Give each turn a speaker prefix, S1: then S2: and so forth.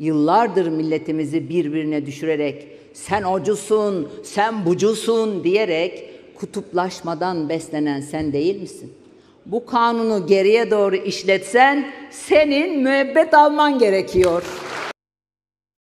S1: yıllardır milletimizi birbirine düşürerek sen ocusun, sen bucusun diyerek kutuplaşmadan beslenen sen değil misin? Bu kanunu geriye doğru işletsen senin müebbet alman gerekiyor.